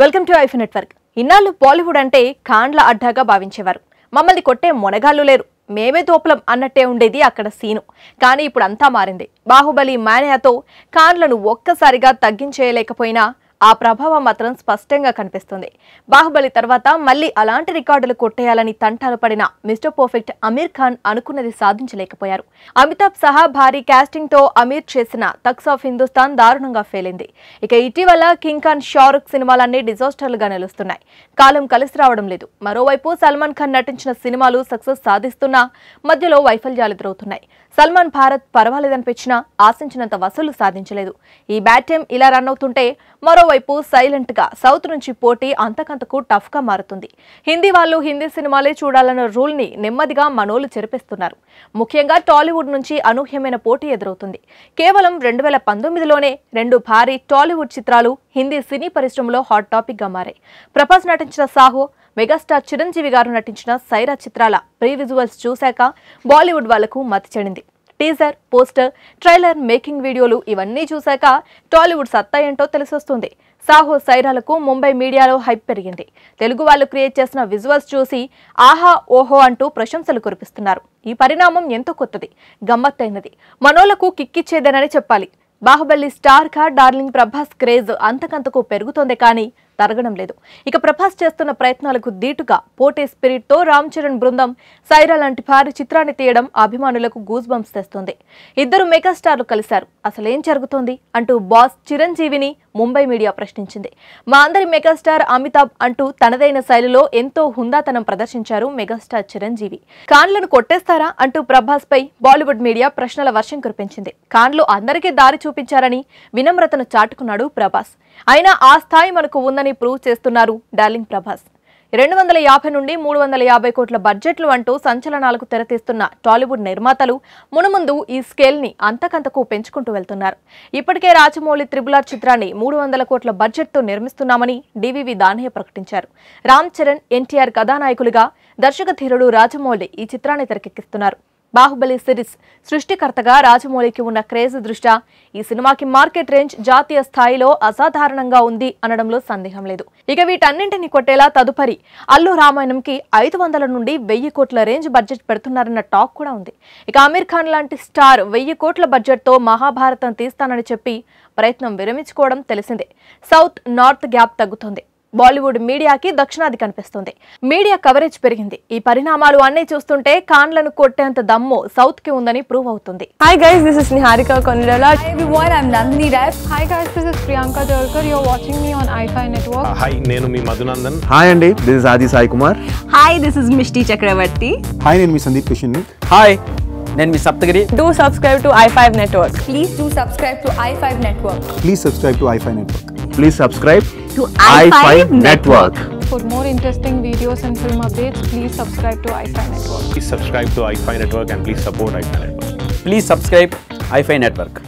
Welcome to ఐఫ్ network ఇన్నాళ్ళు బాలీవుడ్ అంటే కాండ్ల అడ్డాగా భావించేవారు మమ్మల్ని కొట్టే మొనగాళ్ళు లేరు మేమే తోపలం అన్నట్టే ఉండేది అక్కడ సీను కానీ ఇప్పుడు అంతా మారింది బాహుబలి మానయాతో కాండ్లను ఒక్కసారిగా తగ్గించేయలేకపోయినా ఆ ప్రభావం మాత్రం స్పష్టంగా కనిపిస్తుంది బాహుబలి తర్వాత మళ్ళీ అలాంటి రికార్డులు కొట్టేయాలని తంటాలు పడిన మిస్టర్ పర్ఫెక్ట్ అమీర్ ఖాన్ అనుకున్నది సాధించలేకపోయారు అమితాబ్ సహా భారీ క్యాస్టింగ్ తో అమీర్ చేసిన తక్స్ ఆఫ్ హిందుస్థాన్ దారుణంగా ఫెయిల్ అయింది ఇక ఇటీవల కింగ్ ఖాన్ షారుఖ్ సినిమాలన్నీ డిజాస్టర్లుగా నిలుస్తున్నాయి కాలం కలిసి రావడం లేదు మరోవైపు సల్మాన్ ఖాన్ నటించిన సినిమాలు సక్సెస్ సాధిస్తున్నా మధ్యలో వైఫల్యాలు ఎదురవుతున్నాయి సల్మాన్ భారత్ పర్వాలేదనిపించినా ఆశించినంత వసూలు సాధించలేదు ఈ బ్యాట్ ఇలా రన్ అవుతుంటే మరో మరోవైపు సైలెంట్ గా సౌత్ నుంచి పోటీ అంతకంతకు టఫ్ గా మారుతుంది హిందీ వాళ్ళు హిందీ సినిమాలే చూడాలన్న రూల్ ని నెమ్మదిగా మనోలు చెరిపిస్తున్నారు ముఖ్యంగా టాలీవుడ్ నుంచి అనూహ్యమైన పోటీ ఎదురవుతుంది కేవలం రెండు వేల పంతొమ్మిదిలోనే రెండు భారీ టాలీవుడ్ చిత్రాలు హిందీ సినీ పరిశ్రమలో హాట్ టాపిక్ గా మారాయి ప్రభాస్ నటించిన సాహో మెగాస్టార్ చిరంజీవి గారు నటించిన సైరా చిత్రాల ప్రీ విజువల్స్ చూశాక బాలీవుడ్ వాళ్లకు మతి చెడింది టీజర్ పోస్టర్ ట్రైలర్ మేకింగ్ వీడియోలు ఇవన్నీ చూశాక టాలీవుడ్ సత్తా ఏంటో తెలిసొస్తుంది సాహో సైరాలకు ముంబై మీడియాలో హైప్ పెరిగింది తెలుగు వాళ్ళు క్రియేట్ చేసిన విజువల్స్ చూసి ఆహా ఓహో అంటూ ప్రశంసలు కురిపిస్తున్నారు ఈ పరిణామం ఎంతో కొత్తది గమ్మత్తైనది మనోలకు కిక్కిచ్చేదేనని చెప్పాలి బాహుబలి స్టార్ గా డార్లింగ్ ప్రభాస్ క్రేజ్ అంతకంతకు పెరుగుతోంది కానీ తరగడం లేదు ఇక ప్రభాస్ చేస్తున్న ప్రయత్నాలకు దీటుగా పోటే స్పిరిట్తో రామ్ చరణ్ బృందం సైరా లాంటి భారీ చిత్రాన్ని తీయడం అభిమానులకు గూజ్ బంప్స్ తెస్తుంది ఇద్దరు మెగాస్టార్లు కలిశారు అసలేం జరుగుతోంది అంటూ బాస్ చిరంజీవిని ముంబై మీడియా ప్రశ్నించింది మా అందరి మెగాస్టార్ అమితాబ్ అంటూ తనదైన శైలిలో ఎంతో హుందాతనం ప్రదర్శించారు మెగాస్టార్ చిరంజీవి కాన్లను కొట్టేస్తారా అంటూ ప్రభాస్ పై బాలీవుడ్ మీడియా ప్రశ్నల వర్షం కురిపించింది కాన్లు అందరికీ దారి చూపించారని వినమ్రతను చాటుకున్నాడు ప్రభాస్ అయినా ఆ స్థాయి మనకు ఉందని అని ప్రూవ్ చేస్తున్నారు డార్లింగ్ ప్రభాస్ రెండు వందల యాభై నుండి మూడు వందల యాభై కోట్ల బడ్జెట్లు అంటూ సంచలనాలకు తెరతీస్తున్న టాలీవుడ్ నిర్మాతలు మునుముందు ఈ స్కేల్ని అంతకంతకు పెంచుకుంటూ వెళ్తున్నారు ఇప్పటికే రాజమౌళి త్రిబులార్ చిత్రాన్ని మూడు వందల కోట్ల బడ్జెట్తో నిర్మిస్తున్నామని డివివి దానయ్య ప్రకటించారు రామ్ చరణ్ ఎన్టీఆర్ కథానాయకులుగా దర్శక ధీరుడు రాజమౌళి ఈ చిత్రాన్ని తెరకెక్కిస్తున్నారు బాహుబలి సిరీస్ సృష్టికర్తగా రాజమౌళికి ఉన్న క్రేజ్ దృష్ట్యా ఈ సినిమాకి మార్కెట్ రేంజ్ జాతీయ స్థాయిలో అసాధారణంగా ఉంది అనడంలో సందేహం లేదు ఇక వీటన్నింటిని కొట్టేలా తదుపరి అల్లు రామాయణంకి ఐదు వందల నుండి వెయ్యి కోట్ల రేంజ్ బడ్జెట్ పెడుతున్నారన్న టాక్ కూడా ఉంది ఇక ఆమీర్ ఖాన్ లాంటి స్టార్ వెయ్యి కోట్ల బడ్జెట్తో మహాభారతం తీస్తానని చెప్పి ప్రయత్నం విరమించుకోవడం తెలిసిందే సౌత్ నార్త్ గ్యాప్ తగ్గుతుంది బాలీవుడ్ మీడియాకి దక్షిణాది కనిపిస్తుంది మీడియా కవరేజ్ పెరిగింది ఈ పరిణామాలు అన్నీ చూస్తుంటే కాన్లను కొట్టేంత దమ్ము సౌత్ కి ఉందని ప్రూవ్ అవుతుంది hi guys this is Niharika Konidela everyone I am Nandini Rai hi guys this is Priyanka Jawalkar you are watching me on i five network hi నేను మీ మధునందన్ హాయ్ అండి this is Aadi Sai Kumar hi this is Mishti Chakraborty hi నేను మీ సందీప్ కిషన్ హాయ్ నేను మీ Saptagiri do subscribe to I five network please do subscribe to I network please subscribe to I network please subscribe to i5, i5 Network. Network. For more interesting videos and film updates, please subscribe to i5 Network. Please subscribe to i5 Network and please support i5 Network. Please subscribe i5 Network.